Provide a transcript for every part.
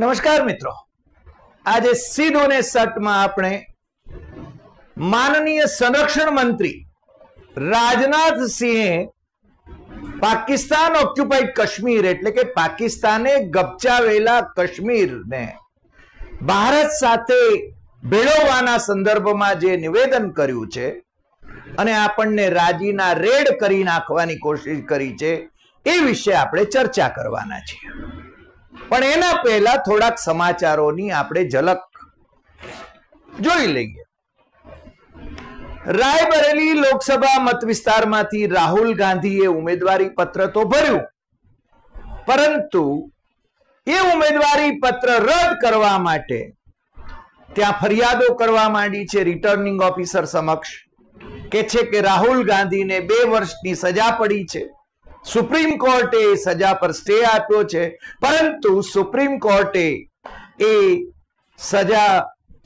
નમસ્કાર મિત્રો આજે સીધો ને સટમાં આપણે માનનીય સંરક્ષણ મંત્રી રાજનાથ સિંહે પાકિસ્તાન ઓક્યુપાઈડ કશ્મીર એટલે કે પાકિસ્તાને ગપચાવેલા કાશ્મીરને ભારત સાથે ભેળવવાના સંદર્ભમાં જે નિવેદન કર્યું છે અને આપણને રાજીના રેડ કરી નાખવાની કોશિશ કરી છે એ વિશે આપણે ચર્ચા કરવાના છીએ પણ એના પહેલા થોડાક સમાચારોની આપણે ઝલક જોઈ લઈએ રાયબરેલી લોકસભા મત વિસ્તારમાંથી રાહુલ ગાંધીએ ઉમેદવારી પત્ર તો ભર્યું પરંતુ એ ઉમેદવારી પત્ર રદ કરવા માટે ત્યાં ફરિયાદો કરવા માંડી છે રિટર્નિંગ ઓફિસર સમક્ષ કે છે કે રાહુલ ગાંધીને બે વર્ષની સજા પડી છે સુપ્રીમ કોર્ટે સજા પર સ્ટે આપ્યો છે પરંતુ સુપ્રીમ કોર્ટે એ સજા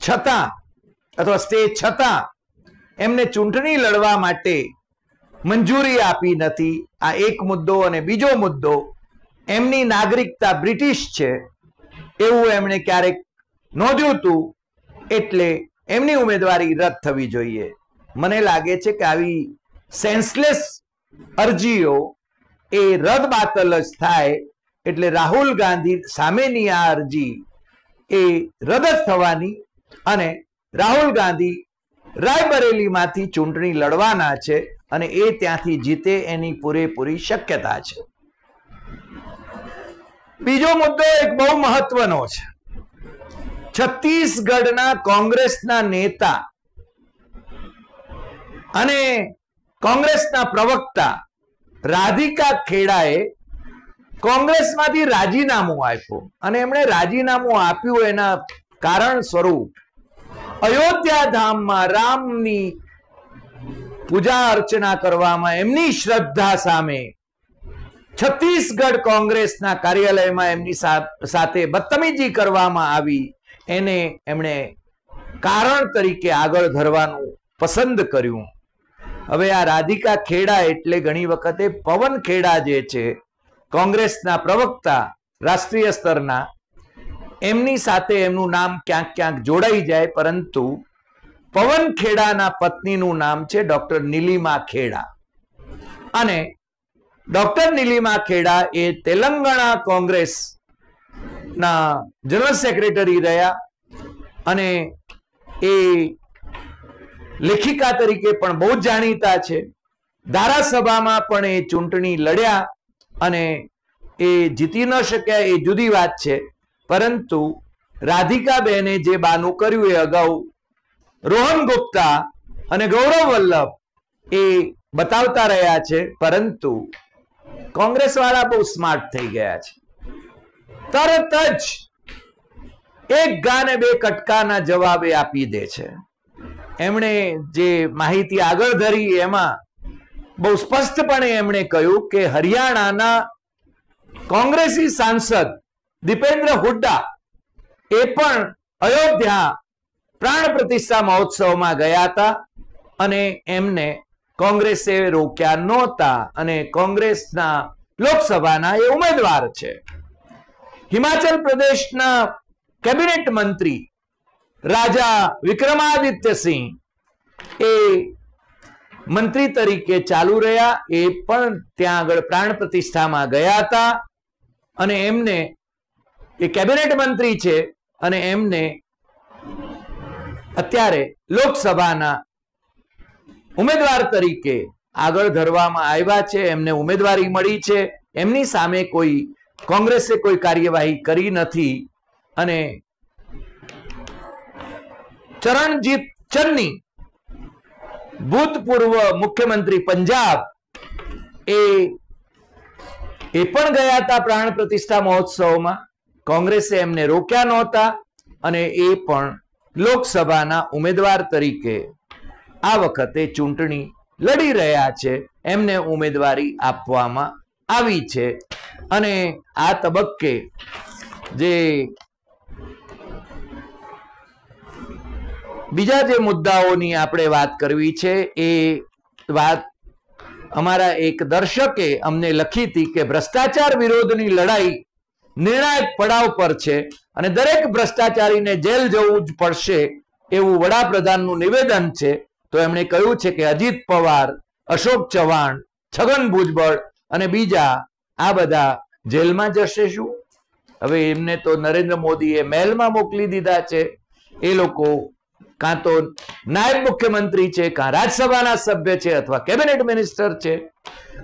છતાં અથવા સ્ટે છતાં એમને ચૂંટણી લડવા માટે મંજૂરી આપી નથી આ એક મુદ્દો અને બીજો મુદ્દો એમની નાગરિકતા બ્રિટિશ છે એવું એમણે ક્યારેક નોંધ્યું હતું એટલે એમની ઉમેદવારી રદ થવી જોઈએ મને લાગે છે કે આવી સેન્સલેસ અરજીઓ એ રદબાતલ જ થાય એટલે રાહુલ ગાંધી સામેની આ અરજી એ રદ જ થવાની અને રાહુલ ગાંધી રાયબરેલીમાંથી ચૂંટણી લડવાના છે અને એ ત્યાંથી જીતે એની પૂરેપૂરી શક્યતા છે બીજો મુદ્દો એક બહુ મહત્વનો છે છત્તીસગઢના કોંગ્રેસના નેતા અને કોંગ્રેસના પ્રવક્તા રાધિકા ખેડાએ કોંગ્રેસમાંથી રાજીનામું આપ્યું અને એમણે રાજીનામું આપ્યું એના કારણ સ્વરૂપ અયોધ્યા ધામમાં રામની પૂજા અર્ચના કરવામાં એમની શ્રદ્ધા સામે છત્તીસગઢ કોંગ્રેસના કાર્યાલયમાં એમની સાથે બદતમીજી કરવામાં આવી એને એમણે કારણ તરીકે આગળ ધરવાનું પસંદ કર્યું હવે આ રાધિકા ખેડા એટલે ઘણી વખતે પવન ખેડા જે છે કોંગ્રેસના પ્રવક્તા રાષ્ટ્રીય સ્તરના એમની સાથે એમનું નામ ક્યાંક ક્યાંક જોડાઈ જાય પરંતુ પવન ખેડાના પત્નીનું નામ છે ડોક્ટર નીલિમા ખેડા અને ડોક્ટર નીલિમા ખેડા એ તેલંગાણા કોંગ્રેસ ના જનરલ સેક્રેટરી રહ્યા અને એ લેખિકા તરીકે પણ બહુ જાણીતા છે ધારાસભામાં પણ એ ચૂંટણી લડ્યા અને એ જીતી ન શક્યા એ જુદી વાત છે પરંતુ રાધિકાબેને જે બાનું કર્યું એ અગાઉ રોહન ગુપ્તા અને ગૌરવ વલ્લભ એ બતાવતા રહ્યા છે પરંતુ કોંગ્રેસ વાળા બહુ સ્માર્ટ થઈ ગયા છે તરત જ એક ગાને બે કટકાના જવાબે આપી દે છે એમણે જે માહિતી આગળ ધરી એમાં બહુ સ્પષ્ટપણે એમણે કહ્યું કે હરિયાણાના કોંગ્રેસી સાંસદ દીપેન્દ્ર હુડ્ડા એ પણ અયોધ્યા પ્રાણ પ્રતિષ્ઠા મહોત્સવમાં ગયા હતા અને એમને કોંગ્રેસે રોક્યા નહોતા અને કોંગ્રેસના લોકસભાના એ ઉમેદવાર છે હિમાચલ પ્રદેશના કેબિનેટ મંત્રી રાજા વિક્રમાદિત્ય સિંહ એ મંત્રી તરીકે ચાલુ રહ્યા એ પણ ત્યાં આગળ પ્રાણ પ્રતિષ્ઠામાં ગયા હતા અને એમને એ કેબિનેટ મંત્રી છે અને એમને અત્યારે લોકસભાના ઉમેદવાર તરીકે આગળ ધરવામાં આવ્યા છે એમને ઉમેદવારી મળી છે એમની સામે કોઈ કોંગ્રેસે કોઈ કાર્યવાહી કરી નથી અને ચરણજીત ચન્ની ભૂતપૂર્વ મુખ્યમંત્રી પંજાબ એ એ પણ ગયા હતા પ્રાણ પ્રતિષ્ઠા મહોત્સવમાં કોંગ્રેસે એમને રોક્યા નહોતા અને એ પણ લોકસભાના ઉમેદવાર તરીકે આ વખતે ચૂંટણી લડી રહ્યા છે એમને ઉમેદવારી આપવામાં આવી છે અને આ તબક્કે જે બીજા જે મુદ્દાઓની આપણે વાત કરવી છે એ વાત અમારા એક દર્શકે અમને લખી હતી કે ભ્રષ્ટાચાર વિરોધની લડાઈ નિર્ણાયક પડાવ પર છે અને દરેક ભ્રષ્ટાચારીને જેલ જવું જ પડશે એવું વડાપ્રધાનનું નિવેદન છે તો એમણે કહ્યું છે કે અજીત પવાર અશોક ચવાણ છગન ભુજબળ અને બીજા આ બધા જેલમાં જશે શું હવે એમને તો નરેન્દ્ર મોદીએ મહેલમાં મોકલી દીધા છે એ લોકો કાં તો નાયબ મુખ્યમંત્રી છે કાં રાજ્યસભાના સભ્ય છે અથવા કેબિનેટ મિનિસ્ટર છે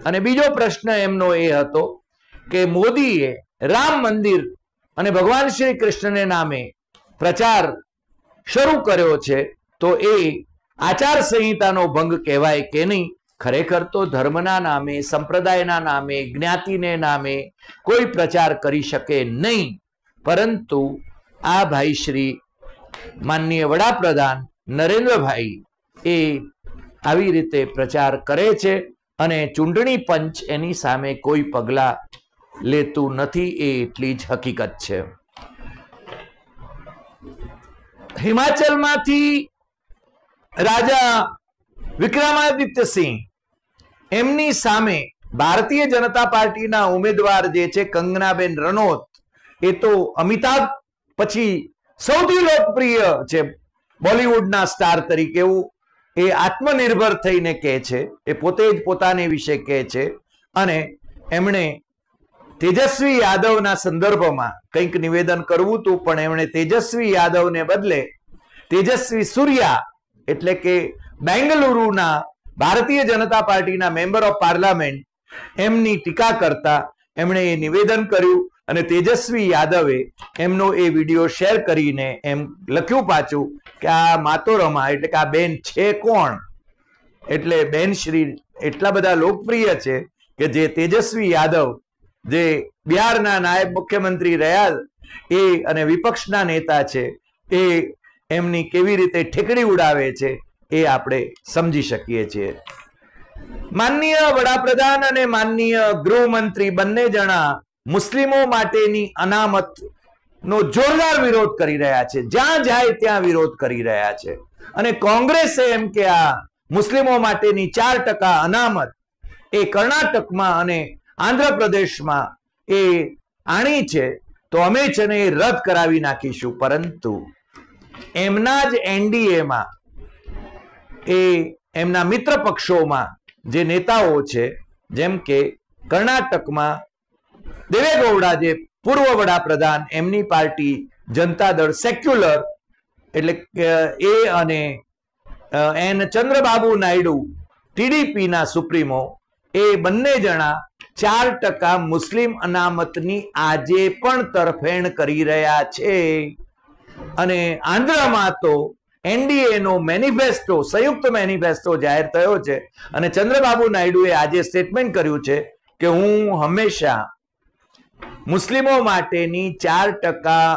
અને બીજો પ્રશ્ન એમનો એ હતો કે મોદીએ રામ મંદિર અને ભગવાન શ્રી કૃષ્ણને નામે પ્રચાર શરૂ કર્યો છે તો એ આચાર સંહિતાનો ભંગ કહેવાય કે નહીં ખરેખર તો ધર્મના નામે સંપ્રદાયના નામે જ્ઞાતિને નામે કોઈ પ્રચાર કરી શકે નહીં પરંતુ આ ભાઈ શ્રી માનનીય વડાપ્રધાન નરેન્દ્રભાઈ એ આવી રીતે પ્રચાર કરે છે અને ચૂંટણી પંચ એની સામે કોઈ પગલાં લેતું નથી એ એટલી જ હકીકત છે હિમાચલમાંથી રાજા વિક્રમાદિત્ય સિંહ એમની સામે ભારતીય જનતા પાર્ટીના ઉમેદવાર જે છે કંગનાબેન રનોત એ તો અમિતાભ પછી સૌથી લોકપ્રિય જે બોલિવૂડના સ્ટાર તરીકે એવું એ આત્મનિર્ભર થઈને કહે છે એ પોતે જ પોતાને વિશે કહે છે અને એમણે તેજસ્વી યાદવના સંદર્ભમાં કંઈક નિવેદન કરવું હતું પણ એમણે તેજસ્વી યાદવને બદલે તેજસ્વી સૂર્યા એટલે કે બેંગલુરુના ભારતીય જનતા પાર્ટીના મેમ્બર ઓફ પાર્લામેન્ટ એમની ટીકા કરતા એમણે એ નિવેદન કર્યું અને તેજસ્વી યાદવે એમનો એ વિડીયો શેર કરીને એમ લખ્યું પાછું કે આ માતોરમા એટલે કે આ બેન છે કોણ એટલે બેન શ્રી એટલા બધા લોકપ્રિય છે કે જે તેજસ્વી યાદવ જે બિહારના નાયબ મુખ્યમંત્રી રહ્યા એ અને વિપક્ષના નેતા છે એ એમની કેવી રીતે ઠેકડી ઉડાવે છે એ આપણે સમજી શકીએ છીએ માનનીય વડાપ્રધાન અને માનનીય ગૃહમંત્રી બંને જણા મુસ્લિમો માટેની અનામત નો જોરદાર વિરોધ કરી રહ્યા છે જ્યાં જાય ત્યાં વિરોધ કરી રહ્યા છે અને કોંગ્રેસે એમ કે આ મુસ્લિમો માટેની ચાર ટકા અનામત એ કર્ણાટકમાં અને આંધ્રપ્રદેશમાં એ આણી છે તો અમે છે ને એ રદ કરાવી નાખીશું પરંતુ એમના જ એનડીએમાં એ એમના મિત્ર પક્ષોમાં જે નેતાઓ છે જેમ કે કર્ણાટકમાં દેવેગૌડા જે પૂર્વ વડાપ્રધાન એમની પાર્ટી જનતા દળ સેક્યુલર એટલે એ અને એન ચંદ્રબાબુ નાયડુ ટીડીપીના સુપ્રીમો એ બંને જણા ચાર ટકા મુસ્લિમ અનામતની આજે પણ તરફેણ કરી રહ્યા છે અને આંધ્રમાં તો એનડીએ નો મેનિફેસ્ટો સંયુક્ત મેનિફેસ્ટો જાહેર થયો છે અને ચંદ્રબાબુ નાયડુએ આજે સ્ટેટમેન્ટ કર્યું છે કે હું હંમેશા મુસ્લિમો માટેની ચાર ટકા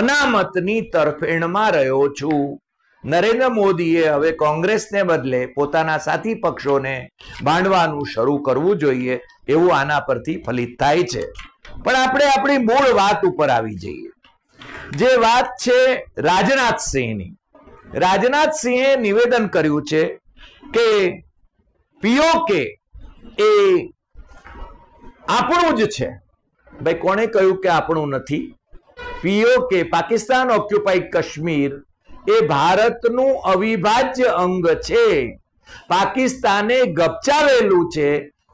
અનામતની તરફેણમાં રહ્યો છું નરેન્દ્ર મોદીએ હવે કોંગ્રેસને બદલે પોતાના સાથી પક્ષોને ભાંડવાનું શરૂ કરવું જોઈએ એવું આના પરથી ફલિત થાય છે પણ આપણે આપણી મૂળ વાત ઉપર આવી જઈએ જે વાત છે રાજનાથસિંહની રાજનાથસિંહે નિવેદન કર્યું છે કે પીઓકે એ આપણું જ છે ભાઈ કોણે કહ્યું કે આપણું નથી પીઓકે પાકિસ્તાન ઓક્યુપાઈ કશ્મીર એ ભારતનું અવિભાજ્ય અંગ છે પાકિસ્તાને ગપચાવેલું છે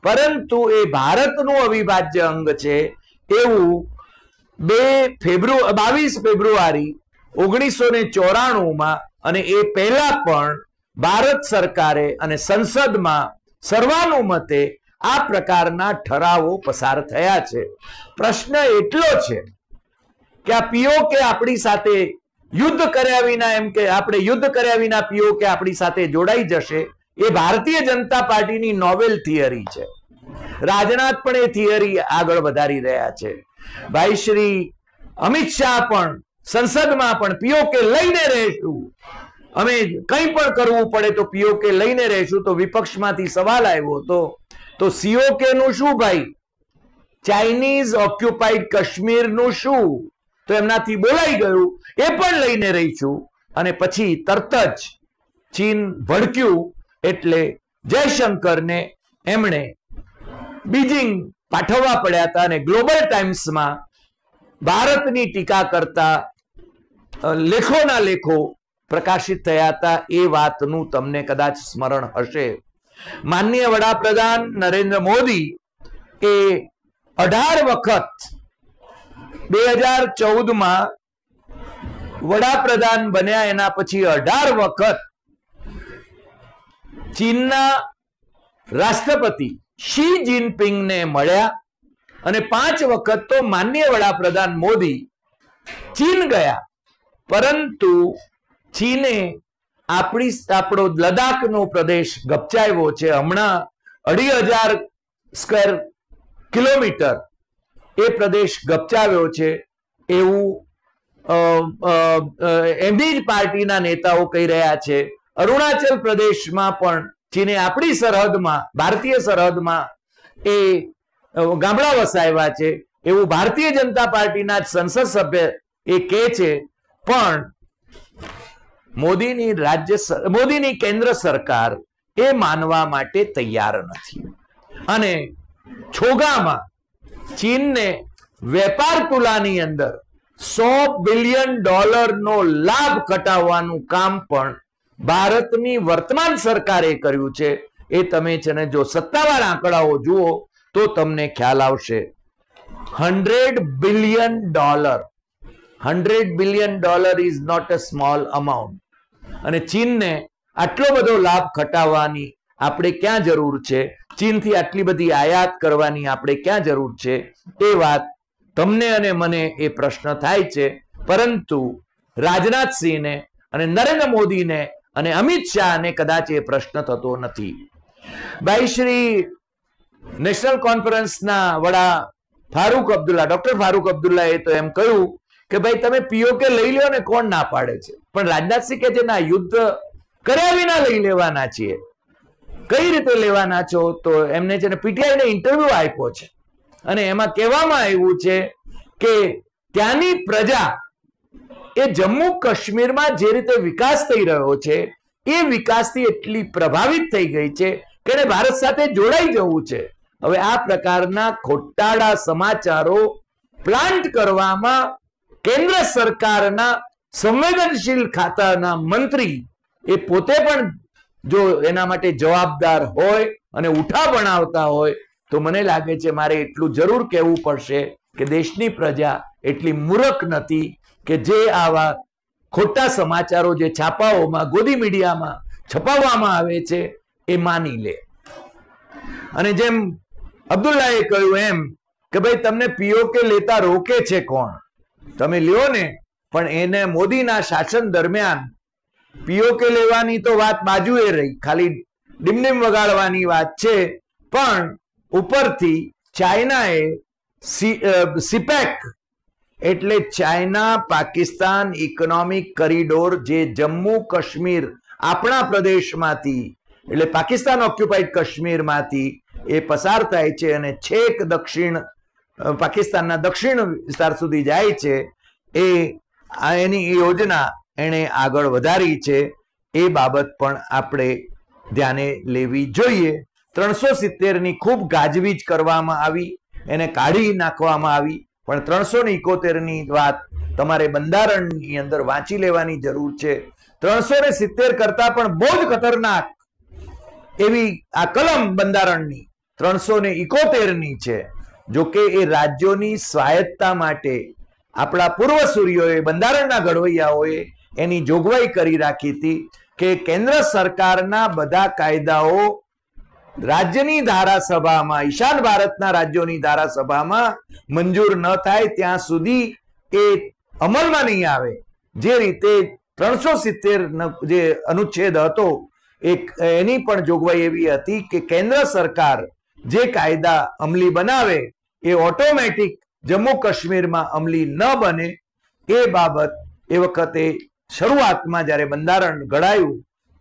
પરંતુ એ ભારતનું અવિભાજ્ય અંગ છે એવું બે ફેબ્રુઆરી બાવીસ ફેબ્રુઆરી ઓગણીસો ને ચોરાણુંમાં અને એ પહેલા પણ ભારત સરકારે અને સંસદમાં સર્વાનુમતે આ પ્રકારના ઠરાવો પસાર થયા છે પ્રશ્ન એટલો છે કે આ પીઓકે આપણી સાથે યુદ્ધ કર્યા વિના એમ કે આપણે યુદ્ધ કર્યા વિના પીઓકે આપણી સાથે જોડાઈ જશે એ ભારતીય જનતા પાર્ટીની નોવેલ થિયરી છે રાજનાથ પણ એ થિયરી આગળ વધારી રહ્યા છે ભાઈ શ્રી અમિત શાહ પણ સંસદમાં પણ પીઓ કે લઈને રહેશું અમે કંઈ પણ કરવું પડે તો પીઓ કે લઈને રહેશું તો વિપક્ષમાંથી સવાલ આવ્યો હતો તો સીઓકે નું શું ભાઈ ચાઇનીઝ ઓક્યુપાઈડ કાશ્મીરનું શું તો એમનાથી બોલાઈ ગયું એ પણ લઈને રહી છું અને પછી તરત જ ચીન ભડક્યું એટલે જયશંકરને એમણે બીજિંગ પાઠવવા પડ્યા હતા અને ગ્લોબલ ટાઈમ્સમાં ભારતની ટીકા કરતા લેખોના લેખો પ્રકાશિત થયા હતા એ વાતનું તમને કદાચ સ્મરણ હશે માનનીય વડાપ્રધાન નરેન્દ્ર મોદી એ અઢાર વખત બે હજાર ચૌદમાં વડાપ્રધાન બન્યા એના પછી અઢાર વખત ચીનના રાષ્ટ્રપતિ શી ને મળ્યા અને પાંચ વખત તો માન્ય વડાપ્રધાન મોદી ચીન ગયા પરંતુ ચીને આપણી આપણો લદાખનો પ્રદેશ ગપચાવ્યો છે હમણાં અઢી હજાર સ્ક્વેર કિલોમીટર એ પ્રદેશ ગપચાવ્યો છે એવું એમની જ પાર્ટીના નેતાઓ કહી રહ્યા છે અરુણાચલ પ્રદેશમાં પણ જેને આપણી સરહદમાં ભારતીય સરહદમાં એ ગામડા વસાવ્યા છે એવું ભારતીય જનતા પાર્ટીના સંસદ સભ્ય એ કહે છે પણ મોદીની રાજ્ય મોદીની કેન્દ્ર સરકાર એ માનવા માટે તૈયાર નથી અને છોગામાં ચીનને વેપાર તુલાની અંદર સો બિલિયન ડોલરનો લાભ કટાવવાનું કામ પણ ભારતની વર્તમાન સરકારે કર્યું છે એ તમે છે ને જો સત્તાવાર આંકડાઓ જુઓ તો તમને ખ્યાલ આવશે hundred billion dollar hundred billion dollar is not a small amount અને ચીનને આટલો બધો લાભ ઘટાડવાની આપણે ક્યાં જરૂર છે ચીનથી આટલી બધી આયાત કરવાની આપણે ક્યાં જરૂર છે એ વાત તમને અને મને એ પ્રશ્ન થાય છે પરંતુ રાજનાથસિંહને અને નરેન્દ્ર મોદીને અને અમિત શાહને કદાચ એ પ્રશ્ન થતો નથી ભાઈ શ્રી નેશનલ કોન્ફરન્સના વડા ફારૂક અબ્દુલ્લા ડોક્ટર ફારૂક અબ્દુલ્લા એ તો એમ કહ્યું કે ભાઈ તમે પીઓકે લઈ લ્યો ને કોણ ના પાડે છે પણ રાજનાથસિંહ કે જેના યુદ્ધ કર્યા વિના લઈ લેવાના છીએ કઈ રીતે લેવાના છો તો એમને છે ને પીટીઆઈને ઇન્ટરવ્યુ આપ્યો છે અને એમાં કહેવામાં આવ્યું છે કે ત્યાંની પ્રજા એ જમ્મુ કાશ્મીરમાં જે રીતે વિકાસ થઈ રહ્યો છે એ વિકાસથી એટલી પ્રભાવિત થઈ ગઈ છે કે એને ભારત સાથે જોડાઈ જવું છે હવે આ પ્રકારના ખોટાડા સમાચારો પ્લાન્ટ કરવામાં કેન્દ્ર સરકારના સંવેદનશીલ ખાતાના મંત્રી એ પોતે પણ જો એના માટે જવાબદાર હોય અને ઉઠા બનાવતા હોય તો મને લાગે છે મારે એટલું જરૂર કહેવું પડશે કે દેશની પ્રજા એટલી મૂરખ નથી કે જે આવા ખોટા સમાચારો જે છાપાઓમાં ગોદી મીડિયામાં છપાવવામાં આવે છે એ માની લે અને જેમ અબ્દુલ્લાએ કહ્યું એમ કે ભાઈ તમને પીઓકે લેતા રોકે છે કોણ તમે લ્યો ને પણ એને મોદીના શાસન દરમિયાન પીઓકે લેવાની તો વાત બાજુએ રહી ખાલી ડિમડિમ વગાડવાની વાત છે પણ ઉપરથી ચાઇનાએ સિપેક એટલે ચાઇના પાકિસ્તાન ઇકોનોમિક કરિડોર જે જમ્મુ કાશ્મીર આપણા પ્રદેશમાંથી એટલે પાકિસ્તાન ઓક્યુપાઈડ કાશ્મીરમાંથી એ પસાર થાય છે અને છેક દક્ષિણ પાકિસ્તાનના દક્ષિણ વિસ્તાર સુધી જાય છે એ એની યોજના એણે આગળ વધારી છે એ બાબત પણ આપણે ધ્યાને લેવી જોઈએ ત્રણસો સિત્તેરની ખૂબ ગાજવીજ કરવામાં આવી એને કાઢી નાખવામાં આવી પણ ત્રણસો ને ઇકોતેરની વાત તમારે બંધારણની અંદર વાંચી લેવાની જરૂર છે ત્રણસો ને સિત્તેર કરતા પણ બહુ જ ખતરનાક એવી આ કલમ બંધારણની ત્રણસો ને ઇકોતેરની છે જોકે એ રાજ્યોની સ્વાયત્તા માટે આપણા પૂર્વ સૂર્યોએ બંધારણના ઘડવૈયાઓએ એની જોગવાઈ કરી રાખી હતી કે કેન્દ્ર સરકારના બધા કાયદાઓ રાજ્યની ધારાસભામાં ઈશાન ભારતના રાજ્યોની ધારાસભામાં મંજૂર ન થાય ત્યાં સુધી એ અમલમાં નહીં આવે જે રીતે ત્રણસો સિત્તેર જે અનુચ્છેદ હતો એક એની પણ જોગવાઈ એવી હતી કે કેન્દ્ર સરકાર જે કાયદા અમલી બનાવે એ ઓટોમેટિક જમ્મુ કાશ્મીરમાં અમલી ન બને એ બાબત એ વખતે શરૂઆતમાં જ્યારે બંધારણ ઘડાયું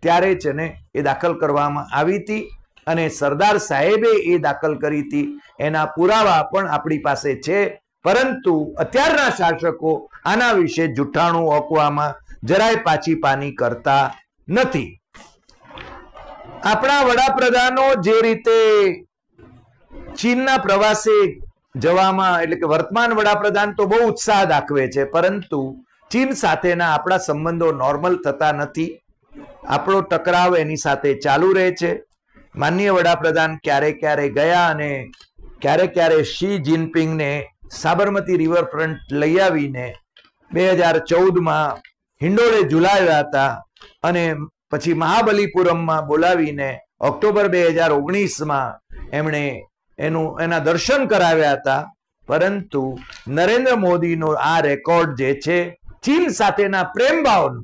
ત્યારે જ એને એ દાખલ કરવામાં આવી હતી અને સરદાર સાહેબે એ દાખલ કરી હતી એના પુરાવા પણ આપણી પાસે છે પરંતુ અત્યારના શાસકો આના વિશે જૂઠાણું ઓકવામાં જરાય પાછી પાની કરતા નથી આપણા વડાપ્રધાનો જે રીતે ચીનના પ્રવાસે જવામાં એટલે કે વર્તમાન વડાપ્રધાન તો બહુ ઉત્સાહ દાખવે છે પરંતુ ચીન સાથેના આપણા સંબંધો નોર્મલ થતા નથી આપણો ટકરાવ એની સાથે ચાલુ રહે છે માનનીય વડાપ્રધાન ક્યારે ક્યારે ગયા અને ક્યારે ક્યારે શી જિનપિંગને સાબરમતી રિવરફ્રન્ટ લઈ આવીને બે હજાર ચૌદમાં હિંડોળે ઝુલાવ્યા હતા અને પછી મહાબલીપુરમમાં બોલાવીને ઓક્ટોબર બે હજાર ઓગણીસમાં એમણે એનું એના દર્શન કરાવ્યા હતા પરંતુ નરેન્દ્ર મોદીનો આ રેકોર્ડ જે છે ચીન સાથેના પ્રેમભાવનો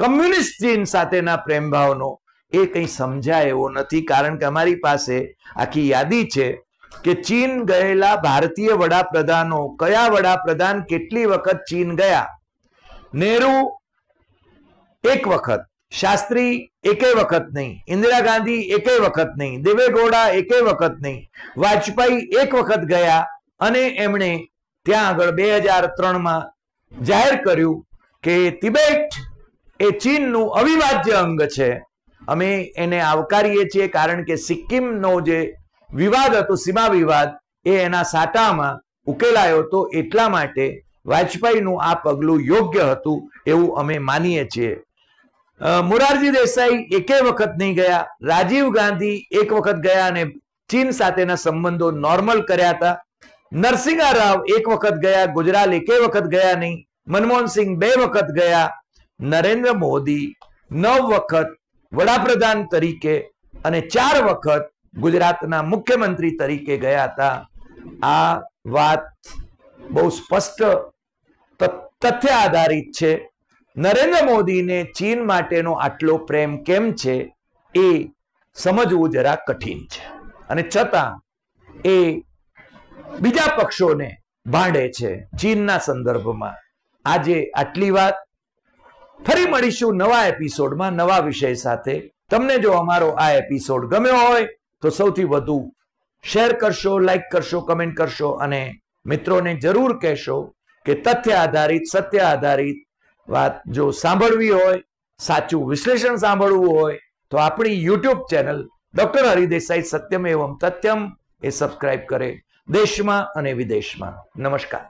કમ્યુનિસ્ટ ચીન સાથેના પ્રેમભાવનો એ કંઈ સમજાય એવો નથી કારણ કે અમારી પાસે આખી યાદી છે કે ચીન ગયેલા ભારતીય વડાપ્રધાનો કયા વડાપ્રધાન કેટલી વખત ચીન ગયા નેહરુ એક વખત શાસ્ત્રી એકેય વખત નહીં ઇન્દિરા ગાંધી એકેય વખત નહીં દેવેગૌડા એકે વખત નહીં વાજપેયી એક વખત ગયા અને એમણે ત્યાં આગળ બે હજાર ત્રણમાં જાહેર કર્યું કે તિબેટ એ ચીનનું અવિભાજ્ય અંગ છે અમે એને આવકારીએ છીએ કારણ કે સિક્કિમનો જે વિવાદ હતો સીમા વિવાદ એ એના સાટામાં ઉકેલાયો તો એટલા માટે વાજપેયીનું આ પગલું યોગ્ય હતું એવું અમે માનીએ છીએ મોરારજી દેસાઈ એકે વખત નહીં ગયા રાજીવ ગાંધી એક વખત ગયા અને ચીન સાથેના સંબંધો નોર્મલ કર્યા હતા નરસિંહા રાવ એક વખત ગયા ગુજરાત એકે વખત ગયા નહીં મનમોહનસિંહ બે વખત ગયા નરેન્દ્ર મોદી નવ વખત વડાપ્રધાન તરીકે અને ચાર વખત ગુજરાતના મુખ્યમંત્રી તરીકે ગયા હતા આ વાત બહુ સ્પષ્ટ તથ્ય આધારિત છે નરેન્દ્ર મોદીને ચીન માટેનો આટલો પ્રેમ કેમ છે એ સમજવું જરા કઠિન છે અને છતાં એ બીજા પક્ષોને ભાંડે છે ચીનના સંદર્ભમાં આજે આટલી વાત ફરી મળીશું નવા એપિસોડમાં નવા વિષય સાથે તમને જો અમારો આ એપિસોડ ગમ્યો હોય તો સૌથી વધુ શેર કરશો લાઈક કરશો કમેન્ટ કરશો અને મિત્રોને જરૂર કહેશો કે તથ્ય આધારિત સત્ય આધારિત વાત જો સાંભળવી હોય સાચું વિશ્લેષણ સાંભળવું હોય તો આપણી યુટ્યુબ ચેનલ ડોક્ટર હરિદેસાઈ સત્યમ એવમ તથ્યમ એ સબસ્ક્રાઇબ કરે દેશમાં અને વિદેશમાં નમસ્કાર